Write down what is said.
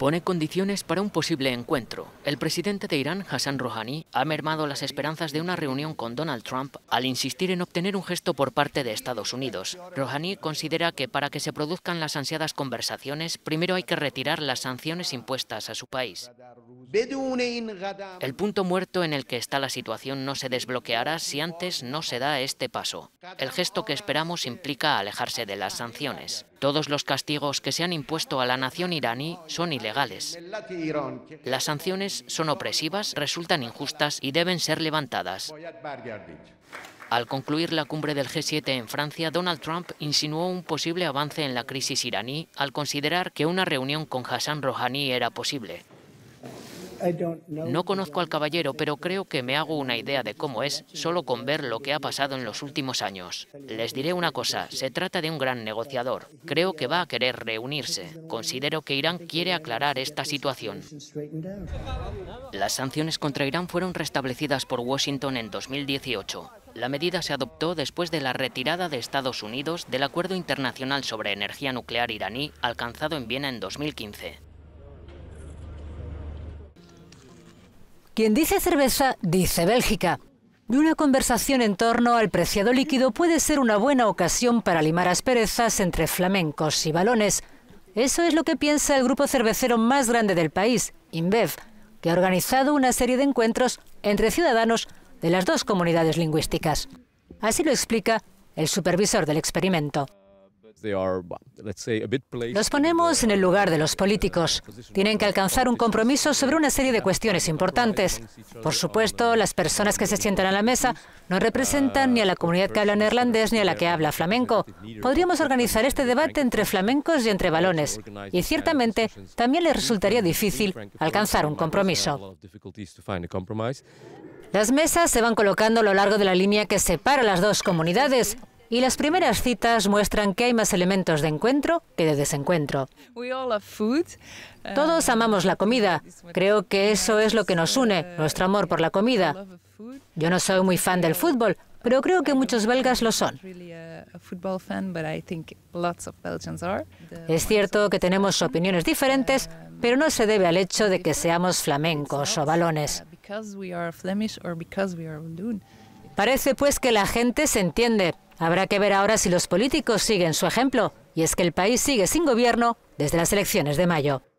pone condiciones para un posible encuentro. El presidente de Irán, Hassan Rouhani, ha mermado las esperanzas de una reunión con Donald Trump al insistir en obtener un gesto por parte de Estados Unidos. Rouhani considera que para que se produzcan las ansiadas conversaciones, primero hay que retirar las sanciones impuestas a su país. El punto muerto en el que está la situación no se desbloqueará si antes no se da este paso. El gesto que esperamos implica alejarse de las sanciones. Todos los castigos que se han impuesto a la nación iraní son ilegales. Las sanciones son opresivas, resultan injustas y deben ser levantadas. Al concluir la cumbre del G7 en Francia, Donald Trump insinuó un posible avance en la crisis iraní al considerar que una reunión con Hassan Rouhani era posible. No conozco al caballero, pero creo que me hago una idea de cómo es solo con ver lo que ha pasado en los últimos años. Les diré una cosa, se trata de un gran negociador. Creo que va a querer reunirse. Considero que Irán quiere aclarar esta situación. Las sanciones contra Irán fueron restablecidas por Washington en 2018. La medida se adoptó después de la retirada de Estados Unidos del Acuerdo Internacional sobre Energía Nuclear iraní alcanzado en Viena en 2015. Quien dice cerveza, dice Bélgica. Y una conversación en torno al preciado líquido puede ser una buena ocasión para limar asperezas entre flamencos y balones. Eso es lo que piensa el grupo cervecero más grande del país, InBev, que ha organizado una serie de encuentros entre ciudadanos de las dos comunidades lingüísticas. Así lo explica el supervisor del experimento. Los ponemos en el lugar de los políticos. Tienen que alcanzar un compromiso sobre una serie de cuestiones importantes. Por supuesto, las personas que se sientan a la mesa no representan ni a la comunidad que habla neerlandés ni a la que habla flamenco. Podríamos organizar este debate entre flamencos y entre balones. Y ciertamente también les resultaría difícil alcanzar un compromiso. Las mesas se van colocando a lo largo de la línea que separa las dos comunidades, y las primeras citas muestran que hay más elementos de encuentro que de desencuentro. Uh, Todos amamos la comida. Creo que eso es lo que nos une, nuestro amor por la comida. Yo no soy muy fan del fútbol, pero creo que muchos belgas lo son. Es cierto que tenemos opiniones diferentes, pero no se debe al hecho de que seamos flamencos o balones. Uh, Parece pues que la gente se entiende, Habrá que ver ahora si los políticos siguen su ejemplo, y es que el país sigue sin gobierno desde las elecciones de mayo.